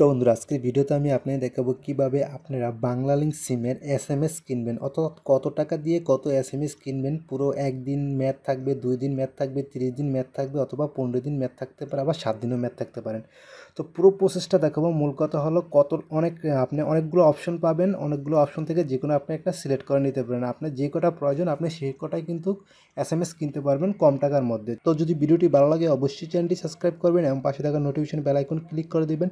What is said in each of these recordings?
তো বন্ধুরা আজকের ভিডিওতে আমি আপনাদের দেখাবো কিভাবে আপনারা বাংলা লিঙ্ক সিমের এস এম এস কিনবেন অর্থাৎ কত টাকা দিয়ে কত এস এম এস কিনবেন পুরো একদিন ম্যাথ থাকবে দুই দিন ম্যাথ থাকবে তিরিশ দিন ম্যাথ থাকবে অথবা পনেরো দিন ম্যাথ থাকতে পারে আবার সাত দিনও ম্যাথ থাকতে পারেন তো পুরো প্রসেসটা দেখাবো মূল কথা হলো কত অনেক আপনি অনেকগুলো অপশন পাবেন অনেকগুলো অপশন থেকে যে কোনো আপনি একটা সিলেক্ট করে নিতে পারেন আপনার যে কটা প্রয়োজন আপনি সেই কটাই কিন্তু এস এম এস কিনতে পারবেন কম টাকার মধ্যে তো যদি ভিডিওটি ভালো লাগে অবশ্যই চ্যানেলটি সাবস্ক্রাইব করবেন এবং পাশে থাকা নোটিফিকেশন বেলাইকন ক্লিক করে দেবেন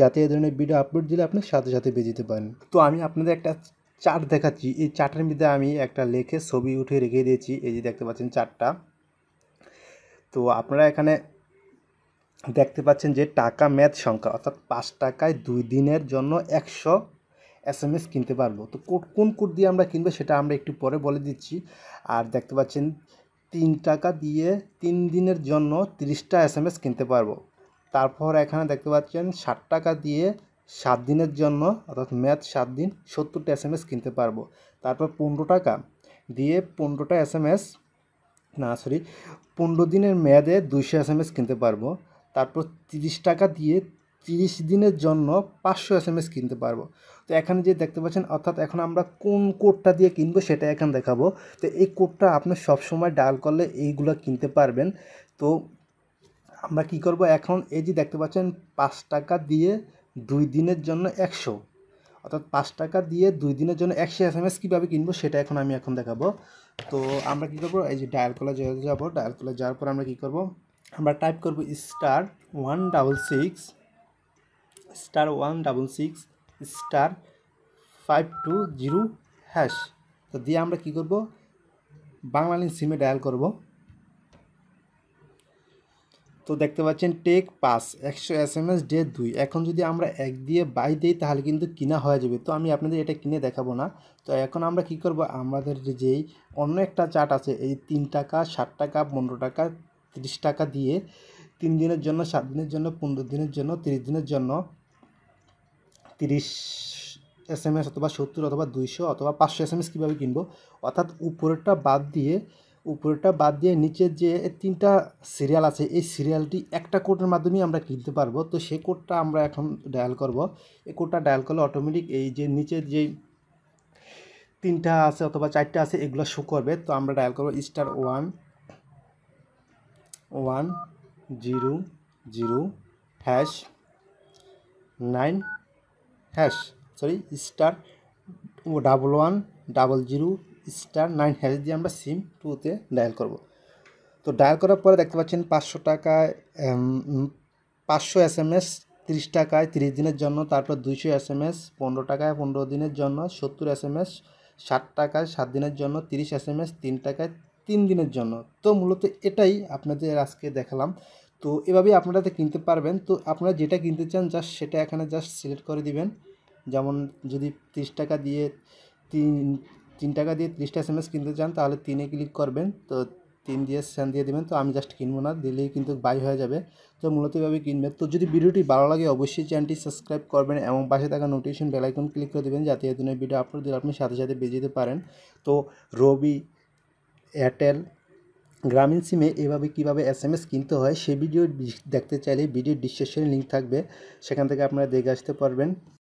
যাতে এ ধরনের ভিডিও আপলোড দিলে আপনি সাথে সাথে যেতে পারেন তো আমি আপনাদের একটা চার্ট দেখাচ্ছি এই চার্টের মধ্যে আমি একটা লেখে ছবি উঠে রেখে দিয়েছি এই যে দেখতে পাচ্ছেন চার্টটা তো আপনারা এখানে দেখতে পাচ্ছেন যে টাকা ম্যাথ সংখ্যা অর্থাৎ পাঁচ টাকায় দুই দিনের জন্য একশো এস এম এস কিনতে পারবো তো কোড কোন কোড দিয়ে আমরা কিনবো সেটা আমরা একটু পরে বলে দিচ্ছি আর দেখতে পাচ্ছেন তিন টাকা দিয়ে তিন দিনের জন্য তিরিশটা এস এম এস কিনতে পারবো তারপর এখানে দেখতে পাচ্ছেন ষাট টাকা দিয়ে সাত দিনের জন্য অর্থাৎ ম্যাথ সাত দিন সত্তরটা এস এম এস কিনতে পারবো তারপর পনেরো টাকা দিয়ে পনেরোটা এস এম এস না সরি পনেরো দিনের মেয়াদে দুইশো এস এম এস কিনতে পারবো তারপর তিরিশ টাকা দিয়ে তিরিশ দিনের জন্য পাঁচশো এস এম এস কিনতে পারবো তো এখানে যে দেখতে পাচ্ছেন অর্থাৎ এখন আমরা কোন কোডটা দিয়ে কিনবো সেটা এখন দেখাবো তো এই কোডটা আপনি সবসময় ডায়াল করলে এইগুলো কিনতে পারবেন তো আমরা কি করব এখন এই যে দেখতে পাচ্ছেন পাঁচ টাকা দিয়ে দুই দিনের জন্য একশো অর্থাৎ পাঁচ টাকা দিয়ে দুই দিনের জন্য একশো এস এম এস কীভাবে কিনবো সেটা এখন আমি এখন দেখাবো তো আমরা কী করবো এই যে ডায়াল কলে যাবো ডায়াল কলে যাওয়ার পর আমরা কী করবো আমরা টাইপ করব star one double six star one double six star five two zero hash তো দিয়ে আমরা কি করব বাংলালিং সিমে ডায়াল করব তো দেখতে পাচ্ছেন টেক পাস একশো এস এম এস ডে দুই এখন যদি আমরা এক দিয়ে বাই দিই তাহলে কিন্তু কিনা হয়ে যাবে তো আমি আপনাদের এটা কিনে দেখাবো না তো এখন আমরা কি করব আমাদের যেই অন্য একটা চার্ট আছে এই তিন টাকা ষাট টাকা পনেরো টাকা তিরিশ টাকা দিয়ে তিন দিনের জন্য সাত দিনের জন্য পনেরো দিনের জন্য তিরিশ দিনের জন্য তিরিশ এস এম এস অথবা সত্তর অথবা দুইশো অথবা পাঁচশো এস এম এস কীভাবে কিনবো অর্থাৎ উপরেরটা বাদ দিয়ে উপরেরটা বাদ দিয়ে নিচের যে তিনটা সিরিয়াল আছে এই সিরিয়ালটি একটা কোডের মাধ্যমেই আমরা কিনতে পারবো তো সেই কোডটা আমরা এখন ডায়াল করব এই কোডটা ডায়াল করলে অটোমেটিক এই যে নিচের যেই তিনটা আছে অথবা চারটা আছে এগুলো শো করবে তো আমরা ডায়াল করবো star one one zero zero hash nine hash sorry star double one double zero star nine hash দিয়ে আমরা সিম টুতে ডায়াল করব তো ডায়াল করার পরে দেখতে পাচ্ছেন পাঁচশো টাকায় পাঁচশো এস এম এস তিরিশ টাকায় তিরিশ দিনের জন্য তারপর দুইশো এস এম এস পনেরো টাকায় পনেরো দিনের জন্য সত্তর এস এম এস ষাট টাকায় সাত দিনের জন্য তিরিশ এস এম এস তিন টাকায় তিন দিনের জন্য তো মূলত এটাই আপনাদের আজকে দেখালাম তো এভাবেই আপনারা কিনতে পারবেন তো আপনারা যেটা কিনতে চান জাস্ট সেটা এখানে জাস্ট সিলেক্ট করে দিবেন যেমন যদি তিরিশ টাকা দিয়ে তিন তিন টাকা দিয়ে তিরিশটা এস এম এস কিনতে চান তাহলে তিনে ক্লিক করবেন তো তিন দিয়ে স্যান দিয়ে দেবেন তো আমি জাস্ট কিনবো না দিলেই কিন্তু বাই হয়ে যাবে তো মূলত এভাবে কিনবে তো যদি ভিডিওটি ভালো লাগে অবশ্যই চ্যানেলটি সাবস্ক্রাইব করবেন এবং পাশে থাকা নোটিফিকেশন বেলাইকন ক্লিক করে দেবেন যাতে এ ভিডিও আপলোড দিলে আপনি সাথে সাথে বেজে দিতে পারেন তো রবি এয়ারটেল গ্রামীণ সিমে এভাবে কিভাবে এস এম এস কিনতে হয় সেই ভিডিও দেখতে চাইলে ভিডিও ডিসক্রিপশনে লিঙ্ক থাকবে সেখান থেকে আপনারা দেখে আসতে পারবেন